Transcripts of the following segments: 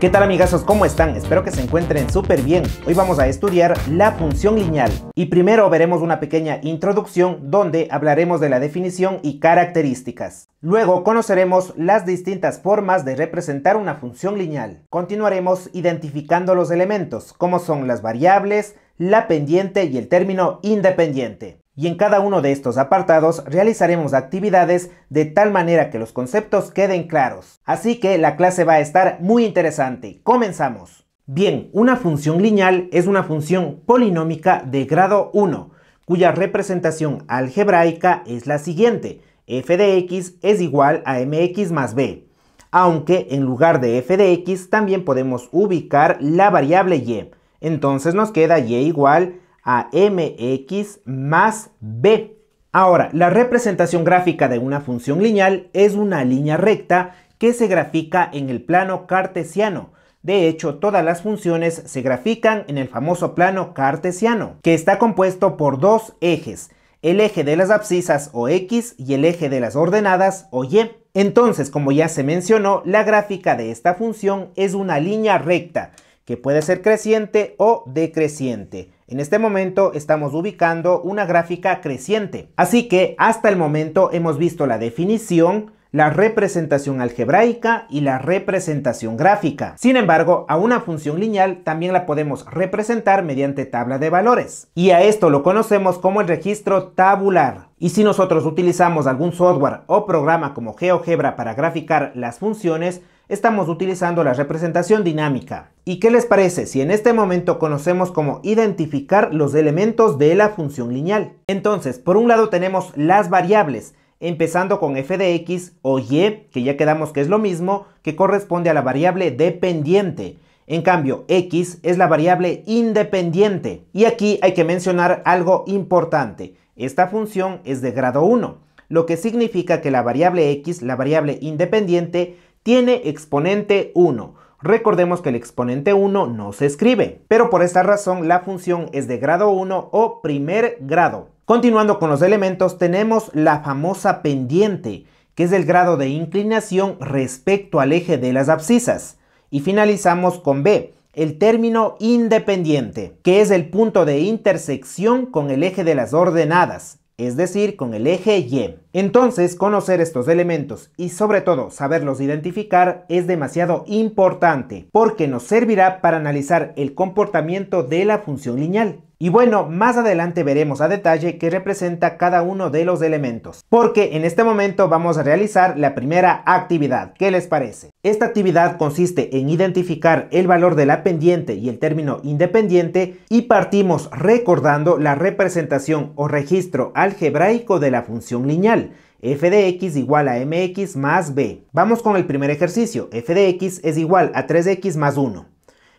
¿Qué tal amigazos? ¿Cómo están? Espero que se encuentren súper bien. Hoy vamos a estudiar la función lineal y primero veremos una pequeña introducción donde hablaremos de la definición y características. Luego conoceremos las distintas formas de representar una función lineal. Continuaremos identificando los elementos, como son las variables, la pendiente y el término independiente y en cada uno de estos apartados realizaremos actividades de tal manera que los conceptos queden claros. Así que la clase va a estar muy interesante. Comenzamos. Bien, una función lineal es una función polinómica de grado 1, cuya representación algebraica es la siguiente. f de x es igual a mx más b, aunque en lugar de f de x también podemos ubicar la variable y. Entonces nos queda y igual a a mx más b. Ahora, la representación gráfica de una función lineal es una línea recta que se grafica en el plano cartesiano. De hecho, todas las funciones se grafican en el famoso plano cartesiano, que está compuesto por dos ejes, el eje de las abscisas o x y el eje de las ordenadas o y. Entonces, como ya se mencionó, la gráfica de esta función es una línea recta, que puede ser creciente o decreciente. En este momento estamos ubicando una gráfica creciente. Así que hasta el momento hemos visto la definición, la representación algebraica y la representación gráfica. Sin embargo, a una función lineal también la podemos representar mediante tabla de valores. Y a esto lo conocemos como el registro tabular. Y si nosotros utilizamos algún software o programa como GeoGebra para graficar las funciones, estamos utilizando la representación dinámica. ¿Y qué les parece si en este momento conocemos cómo identificar los elementos de la función lineal? Entonces, por un lado tenemos las variables, empezando con f de x o y, que ya quedamos que es lo mismo, que corresponde a la variable dependiente. En cambio, x es la variable independiente. Y aquí hay que mencionar algo importante. Esta función es de grado 1, lo que significa que la variable x, la variable independiente, tiene exponente 1. Recordemos que el exponente 1 no se escribe, pero por esta razón la función es de grado 1 o primer grado. Continuando con los elementos, tenemos la famosa pendiente, que es el grado de inclinación respecto al eje de las abscisas. Y finalizamos con B, el término independiente, que es el punto de intersección con el eje de las ordenadas, es decir, con el eje Y. Entonces, conocer estos elementos y sobre todo saberlos identificar es demasiado importante porque nos servirá para analizar el comportamiento de la función lineal. Y bueno, más adelante veremos a detalle qué representa cada uno de los elementos, porque en este momento vamos a realizar la primera actividad. ¿Qué les parece? Esta actividad consiste en identificar el valor de la pendiente y el término independiente y partimos recordando la representación o registro algebraico de la función lineal f de x igual a mx más b. Vamos con el primer ejercicio. f de x es igual a 3x más 1.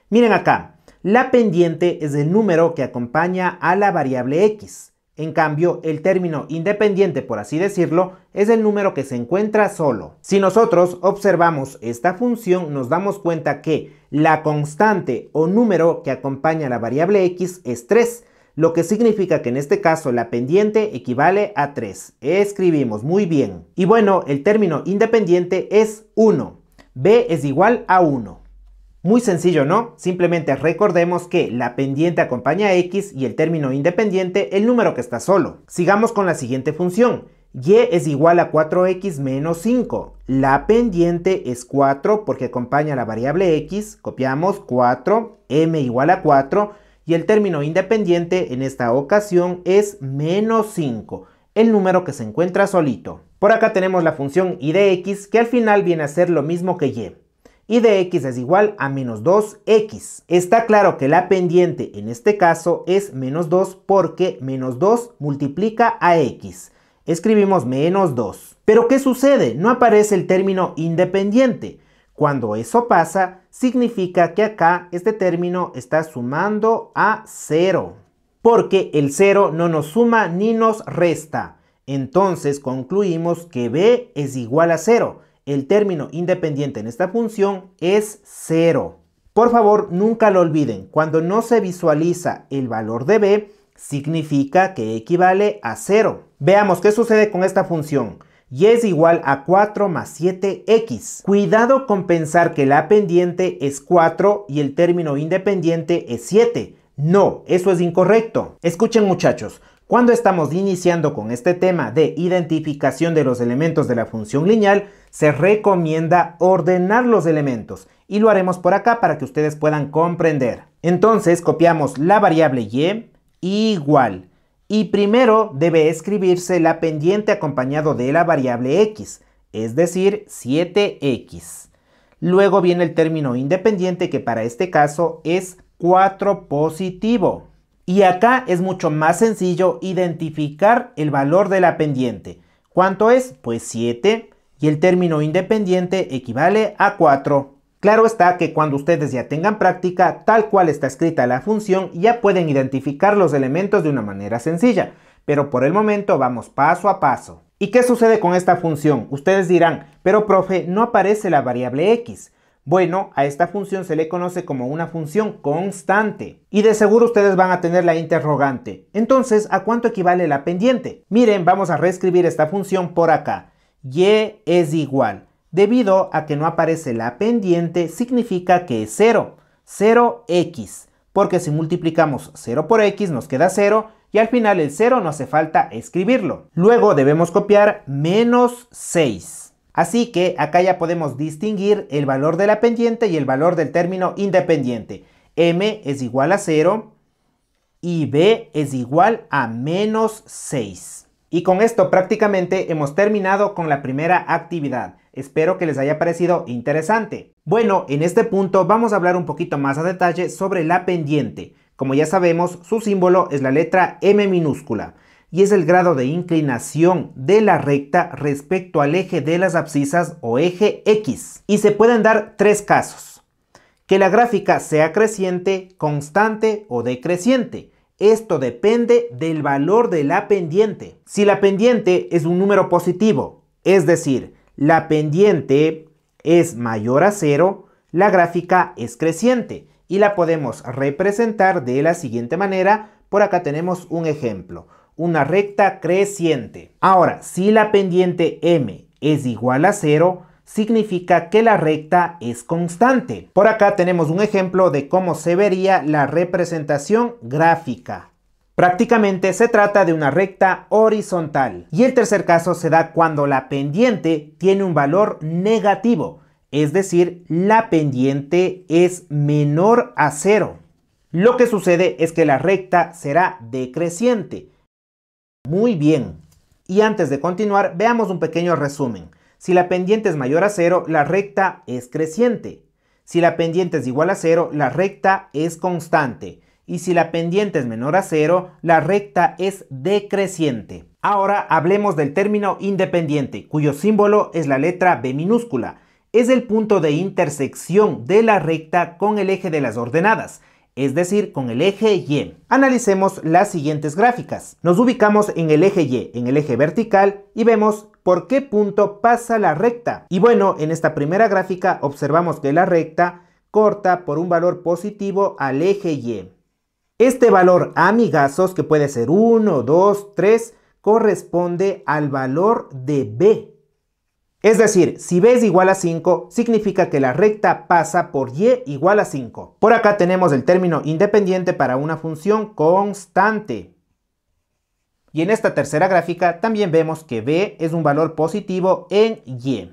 Miren acá, la pendiente es el número que acompaña a la variable x. En cambio, el término independiente, por así decirlo, es el número que se encuentra solo. Si nosotros observamos esta función, nos damos cuenta que la constante o número que acompaña a la variable x es 3, lo que significa que en este caso la pendiente equivale a 3. Escribimos, muy bien. Y bueno, el término independiente es 1. B es igual a 1. Muy sencillo, ¿no? Simplemente recordemos que la pendiente acompaña a x y el término independiente el número que está solo. Sigamos con la siguiente función. y es igual a 4x menos 5. La pendiente es 4 porque acompaña la variable x. Copiamos 4, m igual a 4 y el término independiente en esta ocasión es menos 5, el número que se encuentra solito. Por acá tenemos la función y de x que al final viene a ser lo mismo que y. y de x es igual a menos 2x. Está claro que la pendiente en este caso es menos 2 porque menos 2 multiplica a x. Escribimos menos 2. Pero ¿qué sucede? No aparece el término independiente. Cuando eso pasa, significa que acá este término está sumando a 0, porque el 0 no nos suma ni nos resta. Entonces concluimos que b es igual a 0. El término independiente en esta función es 0. Por favor, nunca lo olviden, cuando no se visualiza el valor de b, significa que equivale a 0. Veamos qué sucede con esta función y es igual a 4 más 7x. Cuidado con pensar que la pendiente es 4 y el término independiente es 7. No, eso es incorrecto. Escuchen muchachos, cuando estamos iniciando con este tema de identificación de los elementos de la función lineal, se recomienda ordenar los elementos y lo haremos por acá para que ustedes puedan comprender. Entonces copiamos la variable y igual y primero debe escribirse la pendiente acompañado de la variable x, es decir, 7x. Luego viene el término independiente que para este caso es 4 positivo. Y acá es mucho más sencillo identificar el valor de la pendiente. ¿Cuánto es? Pues 7 y el término independiente equivale a 4. Claro está que cuando ustedes ya tengan práctica, tal cual está escrita la función, ya pueden identificar los elementos de una manera sencilla, pero por el momento vamos paso a paso. ¿Y qué sucede con esta función? Ustedes dirán, pero profe, no aparece la variable x. Bueno, a esta función se le conoce como una función constante. Y de seguro ustedes van a tener la interrogante. Entonces, ¿a cuánto equivale la pendiente? Miren, vamos a reescribir esta función por acá. y es igual Debido a que no aparece la pendiente, significa que es 0, 0x, porque si multiplicamos 0 por x nos queda 0 y al final el 0 no hace falta escribirlo. Luego debemos copiar menos 6. Así que acá ya podemos distinguir el valor de la pendiente y el valor del término independiente. m es igual a 0 y b es igual a menos 6. Y con esto prácticamente hemos terminado con la primera actividad. Espero que les haya parecido interesante. Bueno, en este punto vamos a hablar un poquito más a detalle sobre la pendiente. Como ya sabemos, su símbolo es la letra M minúscula y es el grado de inclinación de la recta respecto al eje de las abscisas o eje X. Y se pueden dar tres casos. Que la gráfica sea creciente, constante o decreciente esto depende del valor de la pendiente. Si la pendiente es un número positivo, es decir, la pendiente es mayor a cero, la gráfica es creciente y la podemos representar de la siguiente manera. Por acá tenemos un ejemplo, una recta creciente. Ahora, si la pendiente M es igual a cero, significa que la recta es constante. Por acá tenemos un ejemplo de cómo se vería la representación gráfica. Prácticamente se trata de una recta horizontal. Y el tercer caso se da cuando la pendiente tiene un valor negativo, es decir, la pendiente es menor a cero. Lo que sucede es que la recta será decreciente. Muy bien. Y antes de continuar, veamos un pequeño resumen. Si la pendiente es mayor a 0, la recta es creciente. Si la pendiente es igual a 0, la recta es constante. Y si la pendiente es menor a 0, la recta es decreciente. Ahora hablemos del término independiente, cuyo símbolo es la letra B minúscula. Es el punto de intersección de la recta con el eje de las ordenadas, es decir, con el eje Y. Analicemos las siguientes gráficas. Nos ubicamos en el eje Y, en el eje vertical, y vemos por qué punto pasa la recta. Y bueno, en esta primera gráfica observamos que la recta corta por un valor positivo al eje Y. Este valor, amigazos, que puede ser 1, 2, 3, corresponde al valor de B. Es decir, si B es igual a 5, significa que la recta pasa por Y igual a 5. Por acá tenemos el término independiente para una función constante. Y en esta tercera gráfica también vemos que B es un valor positivo en Y.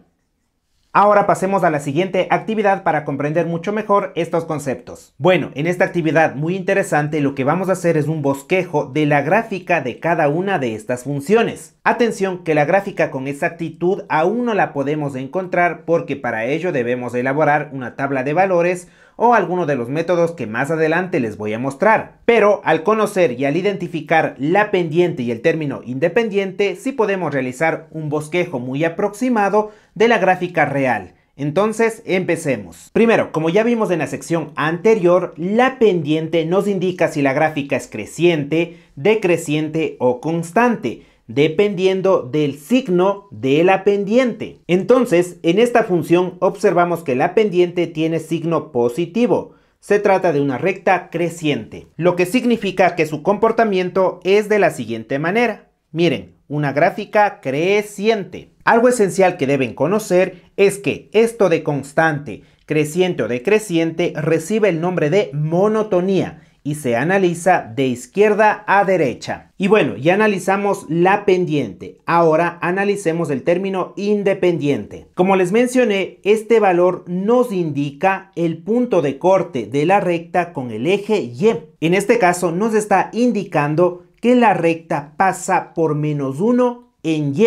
Ahora pasemos a la siguiente actividad para comprender mucho mejor estos conceptos. Bueno, en esta actividad muy interesante lo que vamos a hacer es un bosquejo de la gráfica de cada una de estas funciones. Atención que la gráfica con exactitud aún no la podemos encontrar porque para ello debemos elaborar una tabla de valores o alguno de los métodos que más adelante les voy a mostrar. Pero al conocer y al identificar la pendiente y el término independiente, sí podemos realizar un bosquejo muy aproximado de la gráfica real. Entonces, empecemos. Primero, como ya vimos en la sección anterior, la pendiente nos indica si la gráfica es creciente, decreciente o constante dependiendo del signo de la pendiente. Entonces, en esta función observamos que la pendiente tiene signo positivo. Se trata de una recta creciente, lo que significa que su comportamiento es de la siguiente manera. Miren, una gráfica creciente. Algo esencial que deben conocer es que esto de constante, creciente o decreciente recibe el nombre de monotonía y se analiza de izquierda a derecha. Y bueno, ya analizamos la pendiente. Ahora analicemos el término independiente. Como les mencioné, este valor nos indica el punto de corte de la recta con el eje Y. En este caso nos está indicando que la recta pasa por menos 1 en Y.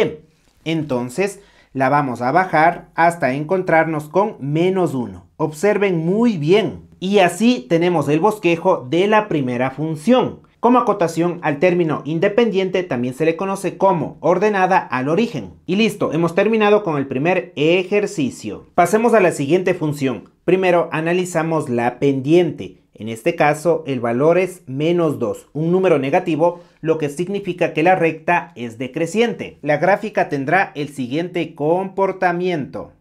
Entonces, la vamos a bajar hasta encontrarnos con menos 1. Observen muy bien. Y así tenemos el bosquejo de la primera función. Como acotación al término independiente también se le conoce como ordenada al origen. Y listo, hemos terminado con el primer ejercicio. Pasemos a la siguiente función. Primero analizamos la pendiente. En este caso el valor es menos 2, un número negativo, lo que significa que la recta es decreciente. La gráfica tendrá el siguiente comportamiento.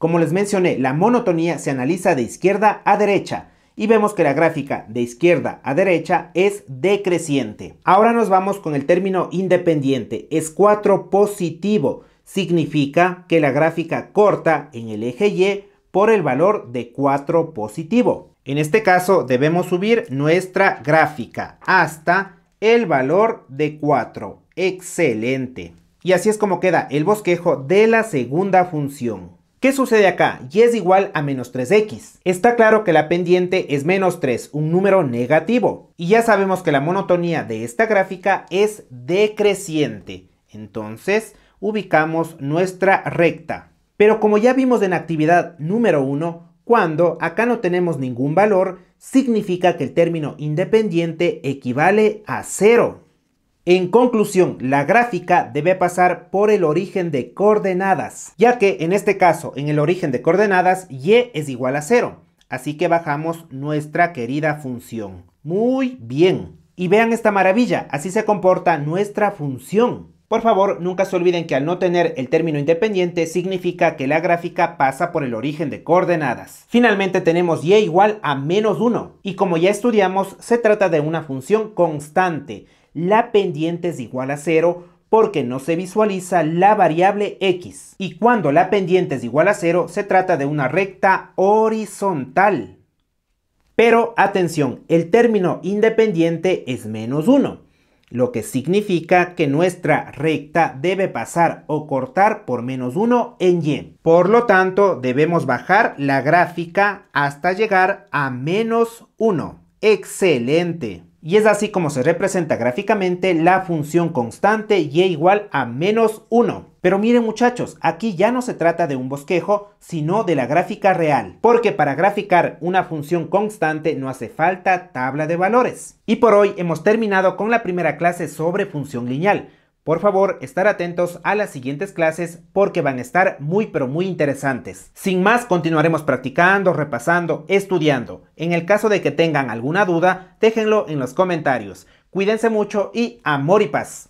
Como les mencioné, la monotonía se analiza de izquierda a derecha y vemos que la gráfica de izquierda a derecha es decreciente. Ahora nos vamos con el término independiente, es 4 positivo, significa que la gráfica corta en el eje Y por el valor de 4 positivo. En este caso debemos subir nuestra gráfica hasta el valor de 4. Excelente. Y así es como queda el bosquejo de la segunda función. ¿Qué sucede acá? Y es igual a menos 3x. Está claro que la pendiente es menos 3, un número negativo. Y ya sabemos que la monotonía de esta gráfica es decreciente. Entonces, ubicamos nuestra recta. Pero como ya vimos en actividad número 1, cuando acá no tenemos ningún valor, significa que el término independiente equivale a 0. En conclusión, la gráfica debe pasar por el origen de coordenadas, ya que en este caso, en el origen de coordenadas, y es igual a 0. Así que bajamos nuestra querida función. Muy bien. Y vean esta maravilla, así se comporta nuestra función. Por favor, nunca se olviden que al no tener el término independiente significa que la gráfica pasa por el origen de coordenadas. Finalmente tenemos y igual a menos 1. Y como ya estudiamos, se trata de una función constante la pendiente es igual a 0 porque no se visualiza la variable x. Y cuando la pendiente es igual a 0, se trata de una recta horizontal. Pero atención, el término independiente es menos 1, lo que significa que nuestra recta debe pasar o cortar por menos 1 en y. Por lo tanto, debemos bajar la gráfica hasta llegar a menos 1. ¡Excelente! Y es así como se representa gráficamente la función constante y e igual a menos 1. Pero miren muchachos, aquí ya no se trata de un bosquejo, sino de la gráfica real. Porque para graficar una función constante no hace falta tabla de valores. Y por hoy hemos terminado con la primera clase sobre función lineal. Por favor, estar atentos a las siguientes clases porque van a estar muy pero muy interesantes. Sin más, continuaremos practicando, repasando, estudiando. En el caso de que tengan alguna duda, déjenlo en los comentarios. Cuídense mucho y amor y paz.